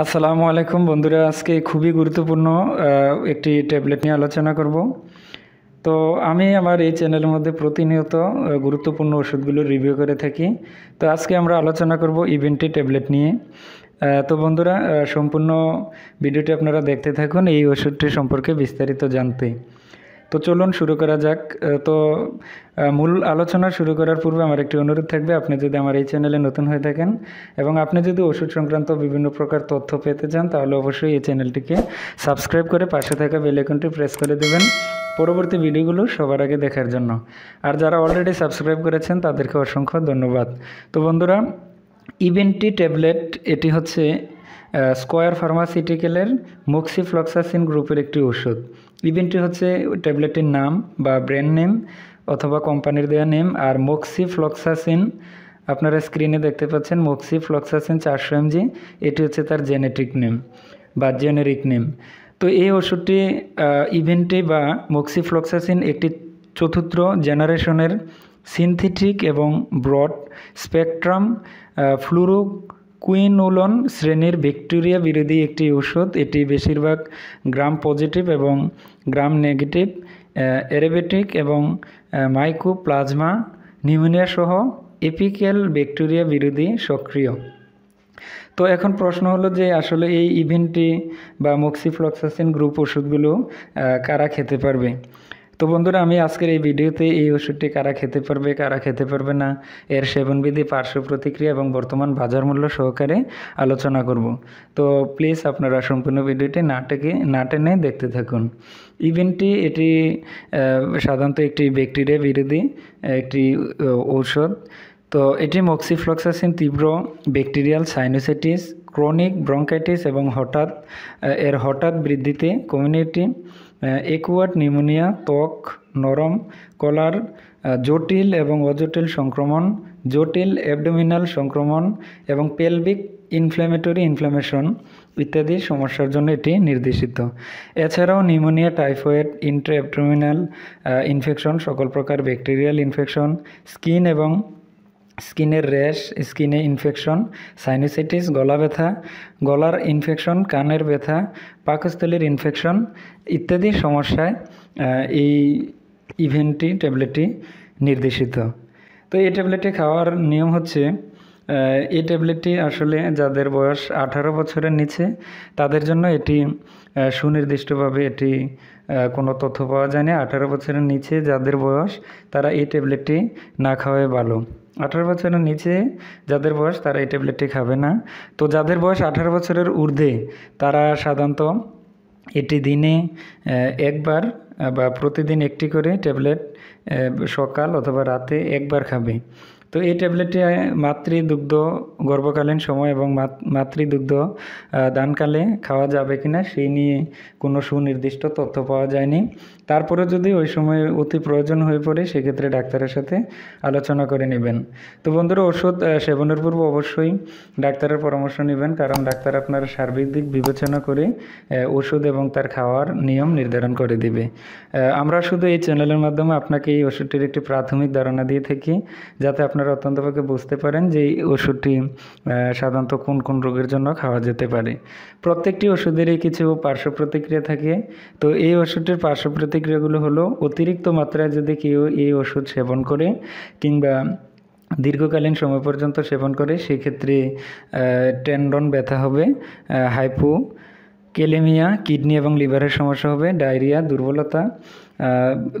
আসসালামু আলাইকুম বন্ধুরা আজকে খুবই গুরুত্বপূর্ণ একটি ট্যাবলেট নিয়ে আলোচনা করব তো আমি আমার এই চ্যানেলের মধ্যে প্রতিনিয়ত গুরুত্বপূর্ণ ওষুধগুলো রিভিউ করে থাকি তো আজকে আমরা আলোচনা করব ইভেন্টি ট্যাবলেট নিয়ে তো বন্ধুরা সম্পূর্ণ ভিডিওটি আপনারা দেখতে থাকুন এই ওষুধটি সম্পর্কে বিস্তারিত জানতে তো চলুন শুরু করা যাক তো মূল আলোচনা শুরু করার পূর্বে আমার একটি অনুরোধ থাকবে আপনি যদি আমার এই চ্যানেলে নতুন হয়ে থাকেন এবং আপনি যদি ওষুধ সংক্রান্ত বিভিন্ন প্রকার তথ্য পেতে চান তাহলে অবশ্যই এই চ্যানেলটিকে সাবস্ক্রাইব করে পাশে থাকা বেলাইকনটি প্রেস করে দেবেন পরবর্তী ভিডিওগুলো সবার আগে দেখার জন্য আর যারা অলরেডি সাবস্ক্রাইব করেছেন তাদেরকে অসংখ্য ধন্যবাদ তো বন্ধুরা ইভেন্টি e ট্যাবলেট এটি হচ্ছে স্কোয়ার ফার্মাসিউটিক্যালের মোক্সিফ্লক্সাসিন গ্রুপের একটি ওষুধ ইভেন্টটি হচ্ছে ট্যাবলেটটির নাম বা ব্র্যান্ড নেম অথবা কোম্পানির দেওয়া নেম আর মোক্সিফ্লক্সাসিন আপনারা স্ক্রিনে দেখতে পাচ্ছেন মুক্সিফ্লক্সাসিন চারশো এমজি এটি হচ্ছে তার জেনেটিক নেম বা জেনেরিক নেম তো এই ওষুধটি ইভেন্টে বা মোক্সিফ্লক্সাসিন একটি চতুর্থ জেনারেশনের সিনথেটিক এবং ব্রড স্পেকট্রাম ফ্লুরো কুইনোলন শ্রেণীর ভিক্টোরিয়া বিরোধী একটি ওষুধ এটি বেশিরভাগ গ্রাম পজিটিভ এবং গ্রাম নেগেটিভ অ্যারোবেটিক এবং মাইকোপ্লাজমা নিউমোনিয়া সহ এপিক্যাল ব্যাকটেরিয়া বিরোধী সক্রিয় তো এখন প্রশ্ন হলো যে আসলে এই ইভেন্টটি বা মক্সিফ্লক্সাসিন গ্রুপ ওষুধগুলো কারা খেতে পারবে তো বন্ধুরা আমি আজকের এই ভিডিওতে এই ওষুধটি কারা খেতে পারবে কারা খেতে পারবে না এর সেবনবিধি পার্শ্ব প্রতিক্রিয়া এবং বর্তমান বাজার মূল্য সহকারে আলোচনা করব তো প্লিজ আপনারা সম্পূর্ণ ভিডিওটি নাটকে নাটে টেনে দেখতে থাকুন ইভেন্টটি এটি সাধারণত একটি ব্যাকটেরিয়া বিরোধী একটি ঔষধ তো এটি মক্সিফ্লক্সাসিন তীব্র ব্যাকটেরিয়াল সাইনোসাইটিস ক্রনিক ব্রঙ্কাইটিস এবং হঠাৎ এর হঠাৎ বৃদ্ধিতে কমিউনিটি একুয়াট নিউমোনিয়া ত্বক নরম কলার জটিল এবং অজটিল সংক্রমণ জটিল অ্যাবডোমিনাল সংক্রমণ এবং পেলভিক ইনফ্ল্যামেটরি ইনফ্ল্যামেশন ইত্যাদি সমস্যার জন্য এটি নির্দেশিত এছাড়াও নিউমোনিয়া টাইফয়েড ইন্ট্রাঅ্যাবডোমিনাল ইনফেকশন সকল প্রকার ব্যাকটেরিয়াল ইনফেকশন স্কিন এবং স্কিনের র্যাশ স্কিনে ইনফেকশন সাইনোসাইটিস গলা ব্যথা গলার ইনফেকশন কানের ব্যথা পাকস্থলীর ইনফেকশন ইত্যাদি সমস্যায় এই ইভেন্টটি ট্যাবলেটটি নির্দেশিত তো এই ট্যাবলেটটি খাওয়ার নিয়ম হচ্ছে এই ট্যাবলেটটি আসলে যাদের বয়স আঠারো বছরের নিচে তাদের জন্য এটি সুনির্দিষ্টভাবে এটি কোনো তথ্য পাওয়া যায় না আঠারো বছরের নিচে যাদের বয়স তারা এই ট্যাবলেটটি না খাওয়াই ভালো আঠারো বছরের নিচে যাদের বয়স তারা এই ট্যাবলেটটি খাবে না তো যাদের বয়স আঠারো বছরের ঊর্ধ্বে তারা সাধারণত এটি দিনে একবার বা প্রতিদিন একটি করে ট্যাবলেট সকাল অথবা রাতে একবার খাবে তো এই ট্যাবলেটটি মাতৃদুগ্ধ গর্ভকালীন সময় এবং মাতৃদুগ্ধ দানকালে খাওয়া যাবে কিনা সেই নিয়ে কোনো সুনির্দিষ্ট তথ্য পাওয়া যায়নি তারপরে যদি ওই সময়ে অতি প্রয়োজন হয়ে পড়ে সেক্ষেত্রে ডাক্তারের সাথে আলোচনা করে নেবেন তো বন্ধুরা ওষুধ সেবনের পূর্ব অবশ্যই ডাক্তারের পরামর্শ নেবেন কারণ ডাক্তার আপনার সার্বিক দিক বিবেচনা করে ওষুধ এবং তার খাওয়ার নিয়ম নির্ধারণ করে দিবে আমরা শুধু এই চ্যানেলের মাধ্যমে আপনাকে এই ওষুধটির একটি প্রাথমিক ধারণা দিয়ে থাকি যাতে আপনারা অত্যন্তভাবে বুঝতে পারেন যে এই ওষুধটি সাধারণত কোন কোন রোগের জন্য খাওয়া যেতে পারে প্রত্যেকটি ওষুধেরই কিছু পার্শ্ব প্রতিক্রিয়া থাকে তো এই ওষুধটির পার্শ্ব প্রতিক্রিয়া প্রতিক্রিয়াগুলো হলো অতিরিক্ত মাত্রায় যদি কেউ এই ওষুধ সেবন করে কিংবা দীর্ঘকালীন সময় পর্যন্ত সেবন করে সেক্ষেত্রে টেন্ডন ব্যথা হবে হাইপো কেলেমিয়া কিডনি এবং লিভারের সমস্যা হবে ডায়রিয়া দুর্বলতা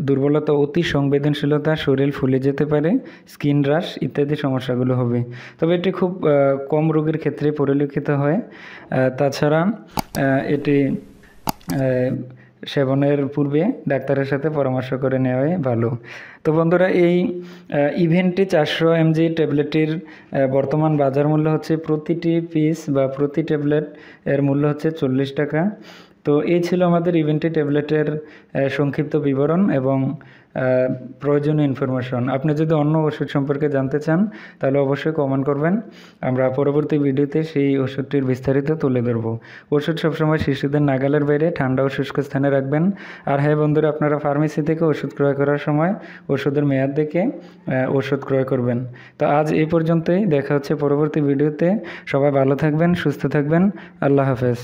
দুর্বলতা অতি সংবেদনশীলতা শরীর ফুলে যেতে পারে স্কিন রাস ইত্যাদি সমস্যাগুলো হবে তবে এটি খুব কম রোগের ক্ষেত্রে পরিলক্ষিত হয় তাছাড়া এটি সেবনের পূর্বে ডাক্তারের সাথে পরামর্শ করে নেওয়াই ভালো তো বন্ধুরা এই ইভেন্টটি চারশো এমজি ট্যাবলেটটির বর্তমান বাজার মূল্য হচ্ছে প্রতিটি পিস বা প্রতি ট্যাবলেট এর মূল্য হচ্ছে চল্লিশ টাকা তো এই ছিল আমাদের ইভেন্টি e ট্যাবলেটের সংক্ষিপ্ত বিবরণ এবং প্রয়োজনীয় ইনফরমেশন আপনি যদি অন্য ওষুধ সম্পর্কে জানতে চান তাহলে অবশ্যই কমেন্ট করবেন আমরা পরবর্তী ভিডিওতে সেই ওষুধটির বিস্তারিত তুলে ধরব ওষুধ সবসময় শিশুদের নাগালের বাইরে ঠান্ডা ও শুষ্ক স্থানে রাখবেন আর হ্যাঁ বন্ধুরা আপনারা ফার্মেসি থেকে ওষুধ ক্রয় করার সময় ওষুধের মেয়াদ দেখে ওষুধ ক্রয় করবেন তো আজ এই পর্যন্তই দেখা হচ্ছে পরবর্তী ভিডিওতে সবাই ভালো থাকবেন সুস্থ থাকবেন আল্লাহ হাফেজ